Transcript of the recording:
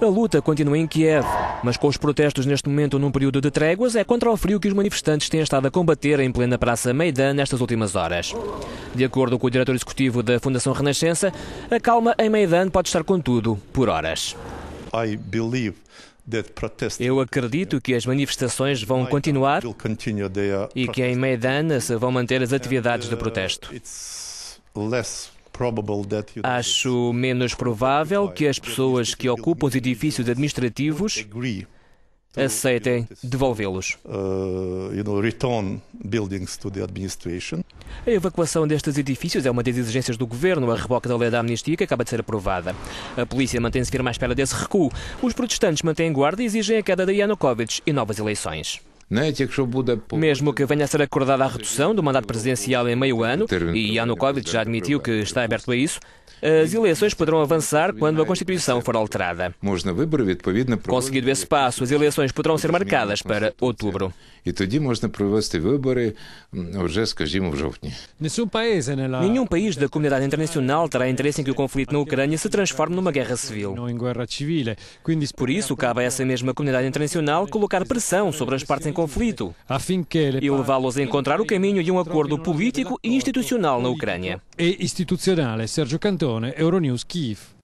A luta continua em Kiev, mas com os protestos neste momento num período de tréguas, é contra o frio que os manifestantes têm estado a combater em plena Praça Maidan nestas últimas horas. De acordo com o diretor executivo da Fundação Renascença, a calma em Maidan pode estar, contudo, por horas. I believe eu acredito que as manifestações vão continuar e que em Maidan se vão manter as atividades de protesto. Acho menos provável que as pessoas que ocupam os edifícios administrativos aceitem devolvê-los. Uh, a evacuação destes edifícios é uma das exigências do governo, a reboca da lei da amnistia que acaba de ser aprovada. A polícia mantém-se firme à espera desse recuo. Os protestantes mantêm guarda e exigem a queda de Yanukovych e novas eleições. Né? Mesmo que venha a ser acordada a redução do mandato presidencial em meio ano, e Yanukovych já admitiu que está aberto a isso, as eleições poderão avançar quando a Constituição for alterada. Conseguido esse passo, as eleições poderão ser marcadas para outubro. Hum, é Nenhum país da comunidade internacional terá interesse em que o conflito na Ucrânia se transforme numa guerra civil. É. Por isso, cabe a essa mesma comunidade internacional colocar pressão sobre as partes em conflito e levá-los a encontrar o caminho de um acordo político e institucional na Ucrânia. E institucional, Sérgio Cantone, Euronews Kiev.